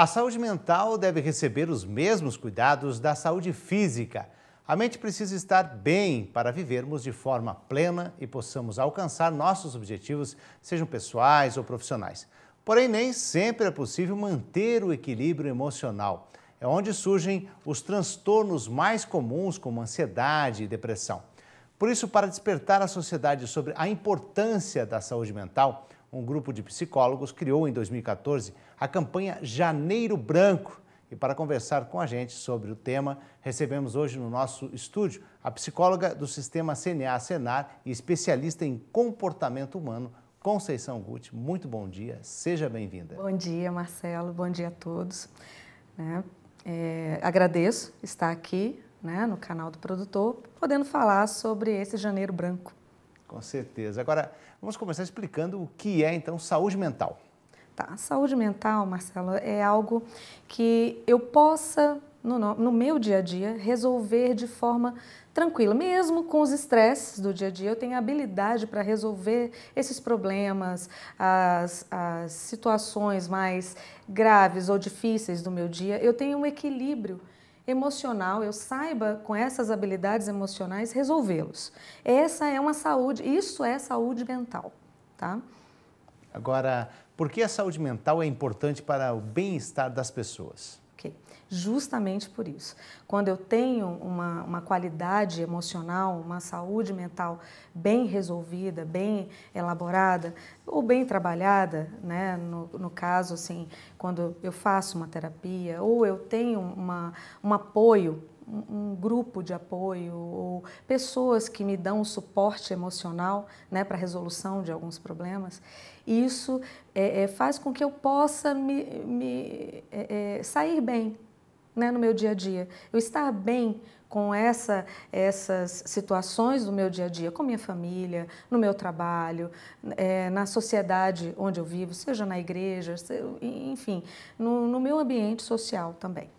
A saúde mental deve receber os mesmos cuidados da saúde física. A mente precisa estar bem para vivermos de forma plena e possamos alcançar nossos objetivos, sejam pessoais ou profissionais. Porém, nem sempre é possível manter o equilíbrio emocional. É onde surgem os transtornos mais comuns, como ansiedade e depressão. Por isso, para despertar a sociedade sobre a importância da saúde mental, um grupo de psicólogos criou em 2014 a campanha Janeiro Branco. E para conversar com a gente sobre o tema, recebemos hoje no nosso estúdio a psicóloga do sistema CNA-Senar e especialista em comportamento humano, Conceição Guti. Muito bom dia, seja bem-vinda. Bom dia, Marcelo, bom dia a todos. Né? É, agradeço estar aqui né, no canal do produtor, podendo falar sobre esse janeiro branco. Com certeza. Agora, vamos começar explicando o que é, então, saúde mental. Tá. Saúde mental, Marcelo, é algo que eu possa, no, no meu dia a dia, resolver de forma tranquila. Mesmo com os estresses do dia a dia, eu tenho habilidade para resolver esses problemas, as, as situações mais graves ou difíceis do meu dia. Eu tenho um equilíbrio emocional, eu saiba com essas habilidades emocionais resolvê-los. Essa é uma saúde, isso é saúde mental, tá? Agora, por que a saúde mental é importante para o bem-estar das pessoas? justamente por isso. Quando eu tenho uma, uma qualidade emocional, uma saúde mental bem resolvida, bem elaborada ou bem trabalhada, né? no, no caso, assim, quando eu faço uma terapia ou eu tenho uma, um apoio um grupo de apoio ou pessoas que me dão suporte emocional né, para a resolução de alguns problemas. isso é, é, faz com que eu possa me, me é, é sair bem né, no meu dia a dia. Eu estar bem com essa, essas situações do meu dia a dia, com minha família, no meu trabalho, é, na sociedade onde eu vivo, seja na igreja, enfim, no, no meu ambiente social também.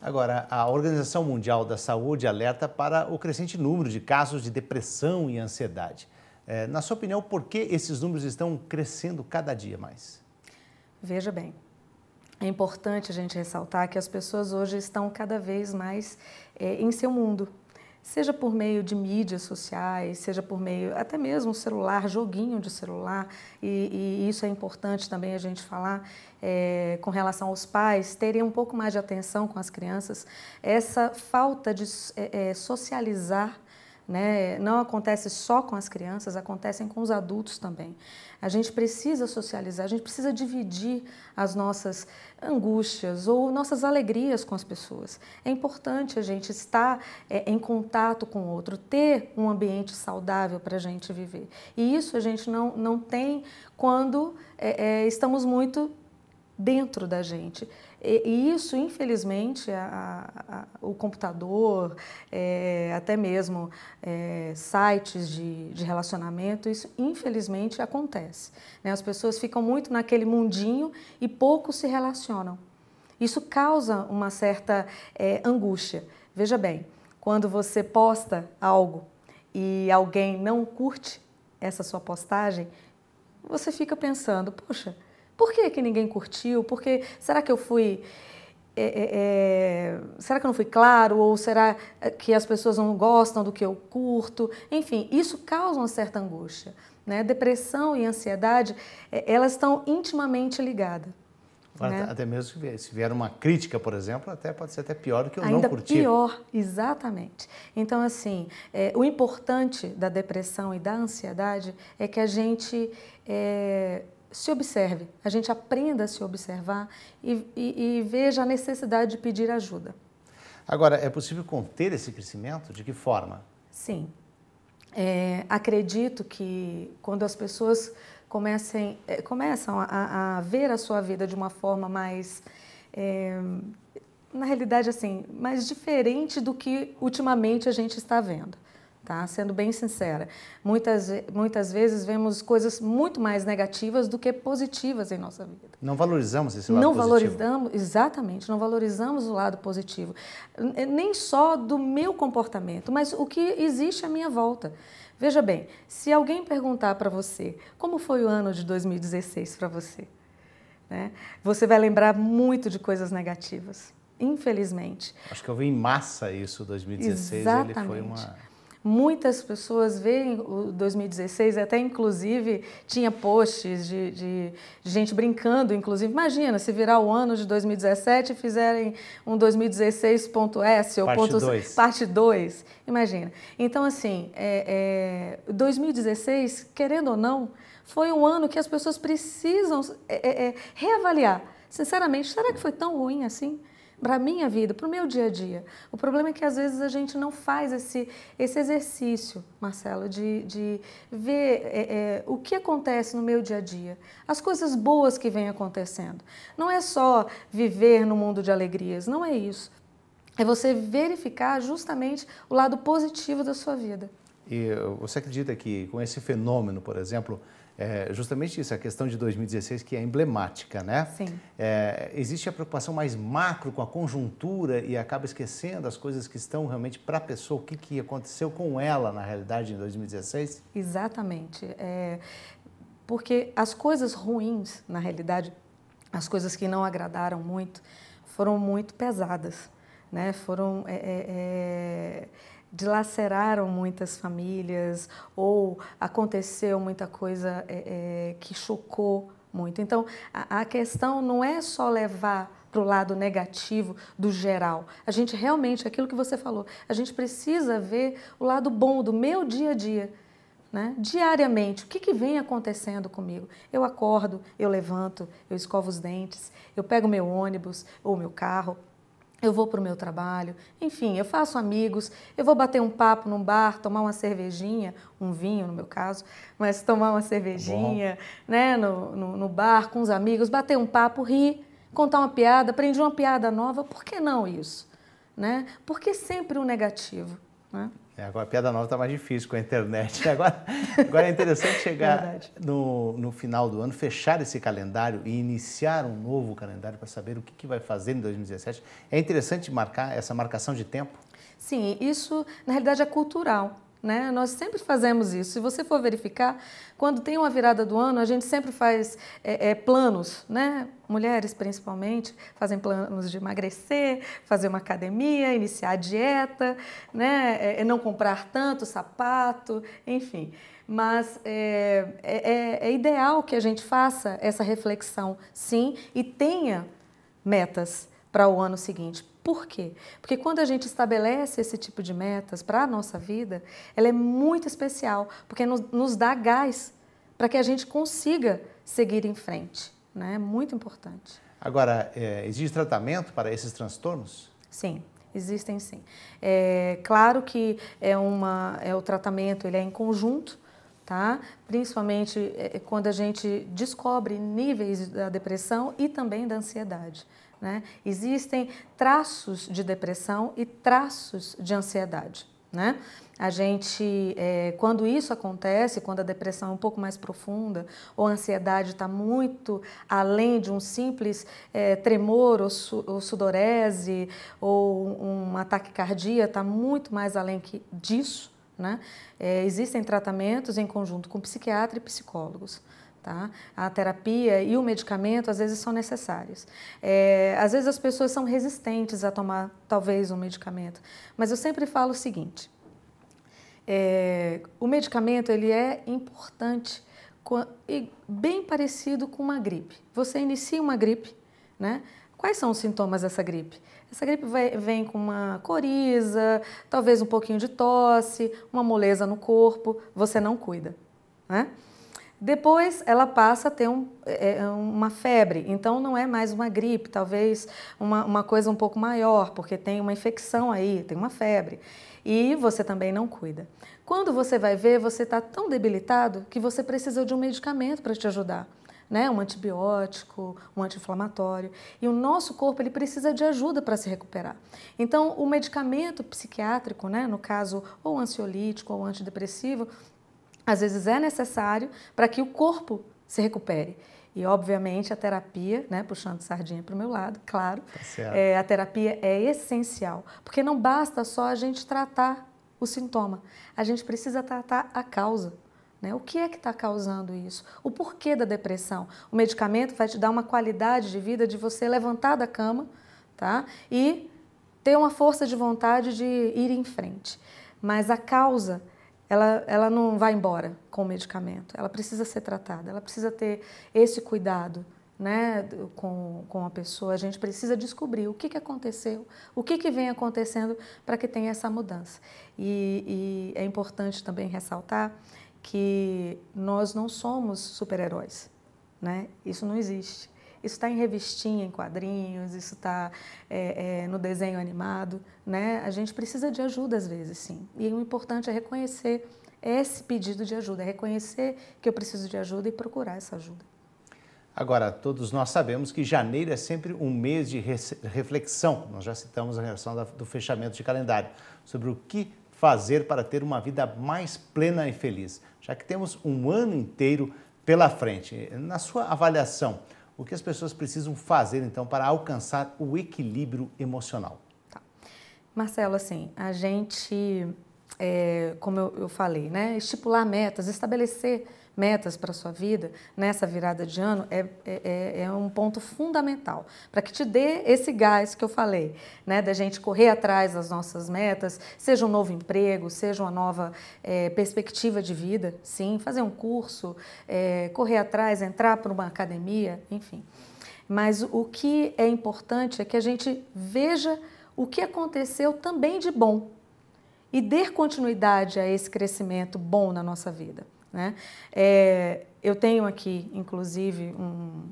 Agora, a Organização Mundial da Saúde alerta para o crescente número de casos de depressão e ansiedade. É, na sua opinião, por que esses números estão crescendo cada dia mais? Veja bem, é importante a gente ressaltar que as pessoas hoje estão cada vez mais é, em seu mundo, seja por meio de mídias sociais, seja por meio até mesmo celular, joguinho de celular, e, e isso é importante também a gente falar é, com relação aos pais, terem um pouco mais de atenção com as crianças, essa falta de é, é socializar né? Não acontece só com as crianças, acontecem com os adultos também. A gente precisa socializar, a gente precisa dividir as nossas angústias ou nossas alegrias com as pessoas. É importante a gente estar é, em contato com o outro, ter um ambiente saudável para a gente viver. E isso a gente não, não tem quando é, é, estamos muito dentro da gente. E, e isso, infelizmente, a, a, o computador, é, até mesmo é, sites de, de, relacionamento, isso infelizmente acontece. Né? As pessoas ficam muito naquele mundinho e pouco se relacionam. Isso causa uma certa é, angústia. Veja bem, quando você posta algo e alguém não curte essa sua postagem, você fica pensando, poxa, por que, que ninguém curtiu? Porque será que eu fui. É, é, é, será que eu não fui claro? Ou será que as pessoas não gostam do que eu curto? Enfim, isso causa uma certa angústia. Né? Depressão e ansiedade, é, elas estão intimamente ligadas. Né? Até mesmo se vier uma crítica, por exemplo, até pode ser até pior do que eu Ainda não curtir. pior, exatamente. Então, assim, é, o importante da depressão e da ansiedade é que a gente é, se observe, a gente aprenda a se observar e, e, e veja a necessidade de pedir ajuda. Agora, é possível conter esse crescimento? De que forma? Sim. É, acredito que quando as pessoas comecem, é, começam a, a, ver a sua vida de uma forma mais. É, na realidade, assim, mais diferente do que ultimamente a gente está vendo tá? Sendo bem sincera, muitas, muitas vezes vemos coisas muito mais negativas do que positivas em nossa vida. Não valorizamos esse lado não positivo. Não valorizamos, exatamente, não valorizamos o lado positivo, nem só do meu comportamento, mas o que existe à minha volta. Veja bem, se alguém perguntar para você como foi o ano de 2016 para você, né? Você vai lembrar muito de coisas negativas infelizmente. Acho que eu vi em massa isso, 2016, Exatamente. ele foi uma... Muitas pessoas veem o 2016, até inclusive tinha posts de, de, gente brincando, inclusive. Imagina, se virar o ano de 2017 e fizerem um 2016.s ou parte dois. parte 2. Imagina. Então, assim, é, é, 2016, querendo ou não, foi um ano que as pessoas precisam é, é, é reavaliar. Sinceramente, será que foi tão ruim assim? para a minha vida, para o meu dia a dia. O problema é que às vezes a gente não faz esse, esse exercício, Marcelo, de, de ver é, é, o que acontece no meu dia a dia, as coisas boas que vêm acontecendo. Não é só viver no mundo de alegrias, não é isso. É você verificar justamente o lado positivo da sua vida. E uh, você acredita que com esse fenômeno, por exemplo, é justamente isso, a questão de 2016 que é emblemática, né? Sim. É, existe a preocupação mais macro com a conjuntura e acaba esquecendo as coisas que estão realmente para a pessoa, o que, que aconteceu com ela na realidade em 2016? Exatamente. É, porque as coisas ruins, na realidade, as coisas que não agradaram muito, foram muito pesadas, né? Foram é, é, é, dilaceraram muitas famílias ou aconteceu muita coisa é, é, que chocou muito. Então, a, a questão não é só levar para o lado negativo do geral. A gente realmente, aquilo que você falou, a gente precisa ver o lado bom do meu dia a dia. Né? Diariamente, o que, que vem acontecendo comigo? Eu acordo, eu levanto, eu escovo os dentes, eu pego meu ônibus ou meu carro, eu vou para o meu trabalho, enfim, eu faço amigos, eu vou bater um papo num bar, tomar uma cervejinha, um vinho no meu caso, mas tomar uma cervejinha tá né, no, no, no, bar com os amigos, bater um papo, rir, contar uma piada, aprendi uma piada nova, por que não isso? Né? Porque sempre o um negativo? Né? É, agora, a piada nova está mais difícil com a internet. Agora, agora é interessante chegar no, no final do ano, fechar esse calendário e iniciar um novo calendário para saber o que, que vai fazer em 2017. É interessante marcar essa marcação de tempo? Sim, isso na realidade é cultural. Né? Nós sempre fazemos isso. Se você for verificar, quando tem uma virada do ano, a gente sempre faz é, é, planos, né? mulheres principalmente, fazem planos de emagrecer, fazer uma academia, iniciar a dieta, né? É, é não comprar tanto sapato, enfim. Mas é, é, é ideal que a gente faça essa reflexão, sim, e tenha metas para o ano seguinte. Por quê? Porque quando a gente estabelece esse tipo de metas para a nossa vida, ela é muito especial, porque nos, nos dá gás para que a gente consiga seguir em frente. Né? É muito importante. Agora, é, existe tratamento para esses transtornos? Sim, existem sim. É, claro que é, uma, é o tratamento ele é em conjunto, Tá? Principalmente é, é quando a gente descobre níveis da depressão e também da ansiedade. Né? Existem traços de depressão e traços de ansiedade. Né? A gente, é, quando isso acontece, quando a depressão é um pouco mais profunda ou a ansiedade está muito além de um simples é, tremor ou, su ou, sudorese ou um ataque cardíaco, está muito mais além que disso. Né? É, existem tratamentos em conjunto com psiquiatra e psicólogos. Tá? A terapia e o medicamento às vezes são necessários. É, às vezes as pessoas são resistentes a tomar talvez um medicamento, mas eu sempre falo o seguinte: é, o medicamento ele é importante e bem parecido com uma gripe. Você inicia uma gripe, né? Quais são os sintomas dessa gripe? Essa gripe vai, vem com uma coriza, talvez um pouquinho de tosse, uma moleza no corpo. Você não cuida, né? Depois ela passa a ter um, é, é, uma febre, então não é mais uma gripe, talvez uma, uma coisa um pouco maior, porque tem uma infecção aí, tem uma febre. E você também não cuida. Quando você vai ver, você está tão debilitado que você precisa de um medicamento para te ajudar. Né, um antibiótico, um anti-inflamatório. E o nosso corpo ele precisa de ajuda para se recuperar. Então, o medicamento psiquiátrico, né, no caso, ou ansiolítico ou antidepressivo, às vezes é necessário para que o corpo se recupere. E, obviamente, a terapia, né, puxando sardinha para o meu lado, claro, tá é, a terapia é essencial. Porque não basta só a gente tratar o sintoma, a gente precisa tratar a causa. Né? O que é que está causando isso? O porquê da depressão? O medicamento vai te dar uma qualidade de vida de você levantar da cama tá? e ter uma força de vontade de ir em frente. Mas a causa ela, ela não vai embora com o medicamento. Ela precisa ser tratada, ela precisa ter esse cuidado né, com, com a pessoa. A gente precisa descobrir o que, que aconteceu, o que, que vem acontecendo para que tenha essa mudança. E, e, é importante também ressaltar que nós não somos super-heróis. Né? Isso não existe. Isso está em revistinha, em quadrinhos, isso está é, é, no desenho animado, né? A gente precisa de ajuda às vezes, sim. E o importante é reconhecer esse pedido de ajuda, é reconhecer que eu preciso de ajuda e procurar essa ajuda. Agora, todos nós sabemos que janeiro é sempre um mês de reflexão. Nós já citamos a relação do fechamento de calendário sobre o que fazer para ter uma vida mais plena e feliz, já que temos um ano inteiro pela frente. Na sua avaliação, o que as pessoas precisam fazer, então, para alcançar o equilíbrio emocional? Tá. Marcelo, assim, a gente, é, como eu, eu falei, né, estipular metas, estabelecer metas para a sua vida nessa virada de ano é, é, é, é um ponto fundamental para que te dê esse gás que eu falei, né? Da gente correr atrás das nossas metas, seja um novo emprego, seja uma nova é, perspectiva de vida, sim, fazer um curso, é, correr atrás, entrar para uma academia, enfim. Mas o que é importante é que a gente veja o que aconteceu também de bom e dê continuidade a esse crescimento bom na nossa vida. Né? É, eu tenho aqui, inclusive, um,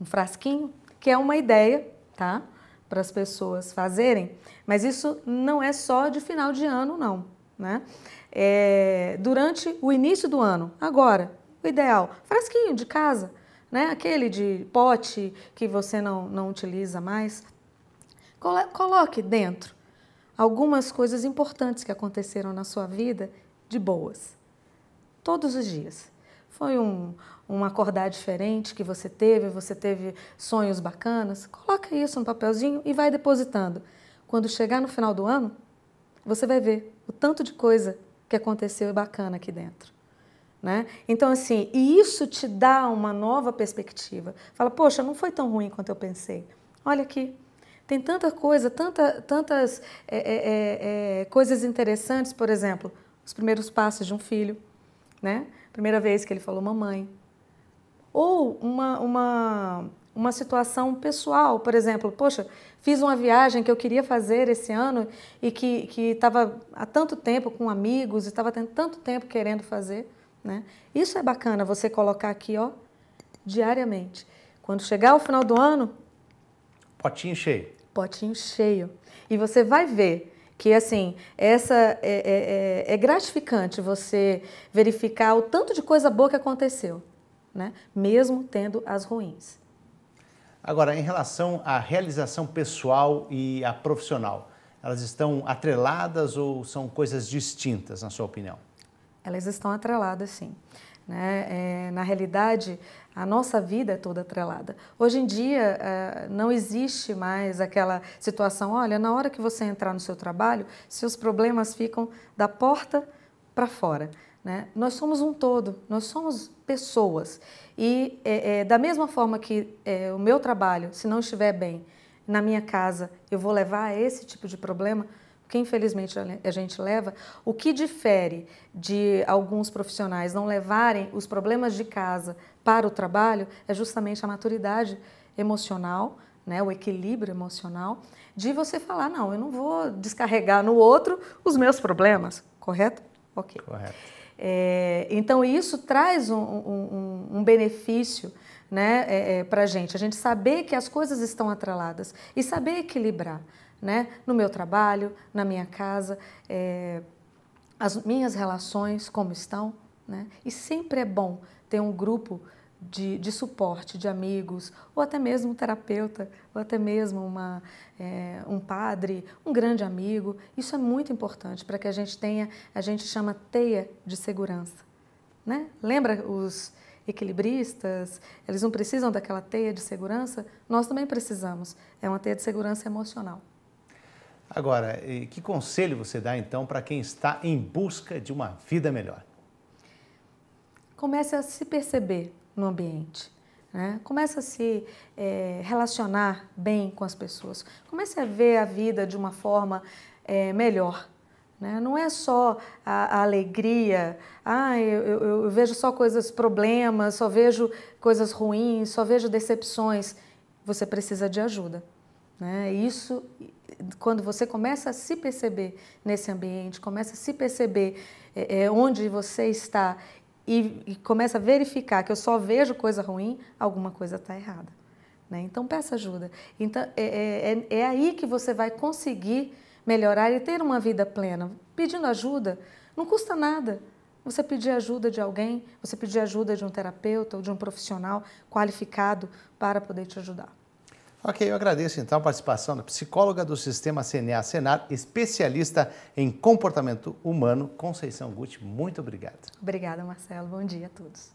um, frasquinho que é uma ideia, tá? Para as pessoas fazerem, mas isso não é só de final de ano, não. Né? É, durante o início do ano, agora, o ideal, frasquinho de casa, né? aquele de pote que você não, não utiliza mais, coloque dentro algumas coisas importantes que aconteceram na sua vida de boas todos os dias. Foi um, um acordar diferente que você teve, você teve sonhos bacanas, coloca isso no papelzinho e vai depositando. Quando chegar no final do ano, você vai ver o tanto de coisa que aconteceu bacana aqui dentro. Né? Então, assim, e isso te dá uma nova perspectiva. Fala, poxa, não foi tão ruim quanto eu pensei. Olha aqui, tem tanta coisa, tanta, tantas é, é, é, coisas interessantes, por exemplo, os primeiros passos de um filho, né? Primeira vez que ele falou mamãe. Ou uma, uma, uma situação pessoal, por exemplo, poxa, fiz uma viagem que eu queria fazer esse ano e que estava há tanto tempo com amigos e estava tendo tanto tempo querendo fazer, né? Isso é bacana você colocar aqui, ó, diariamente. Quando chegar o final do ano, potinho cheio. Potinho cheio. E você vai ver que assim essa é, é, é, é, gratificante você verificar o tanto de coisa boa que aconteceu, né? Mesmo tendo as ruins. Agora, em relação à realização pessoal e à profissional, elas estão atreladas ou são coisas distintas, na sua opinião? Elas estão atreladas, sim. Né? É, na realidade, a nossa vida é toda atrelada. Hoje em dia, é, não existe mais aquela situação: olha, na hora que você entrar no seu trabalho, seus problemas ficam da porta para fora. Né? Nós somos um todo, nós somos pessoas. E é, é da mesma forma que é, o meu trabalho, se não estiver bem, na minha casa, eu vou levar esse tipo de problema que infelizmente a gente leva, o que difere de alguns profissionais não levarem os problemas de casa para o trabalho é justamente a maturidade emocional, né, o equilíbrio emocional, de você falar: não, eu não vou descarregar no outro os meus problemas, correto? Ok. Correto. É, então, isso traz um, um, um benefício né, é, é, para a gente, a gente saber que as coisas estão atreladas e saber equilibrar né? No meu trabalho, na minha casa, é, as minhas relações como estão, né? E sempre é bom ter um grupo de, de suporte, de amigos, ou até mesmo um terapeuta, ou até mesmo uma, é, um padre, um grande amigo. Isso é muito importante para que a gente tenha, a gente chama teia de segurança. Né? Lembra os equilibristas? Eles não precisam daquela teia de segurança? Nós também precisamos. É uma teia de segurança emocional. Agora, que conselho você dá então para quem está em busca de uma vida melhor? Comece a se perceber no ambiente. Né? Comece a se é, relacionar bem com as pessoas. Comece a ver a vida de uma forma é, melhor. Né? Não é só a, a alegria, ah, eu, eu, eu vejo só coisas, problemas, só vejo coisas ruins, só vejo decepções. Você precisa de ajuda. Né? Isso, quando você começa a se perceber nesse ambiente, começa a se perceber é, é, onde você está e, e, começa a verificar que eu só vejo coisa ruim, alguma coisa está errada. Né? Então, peça ajuda. Então, é, é, é, é aí que você vai conseguir melhorar e ter uma vida plena. Pedindo ajuda não custa nada. Você pedir ajuda de alguém, você pedir ajuda de um terapeuta ou de um profissional qualificado para poder te ajudar. Ok, eu agradeço então a participação da psicóloga do Sistema CNA Senar, especialista em comportamento humano, Conceição Guti. Muito obrigado. Obrigada, Marcelo. Bom dia a todos.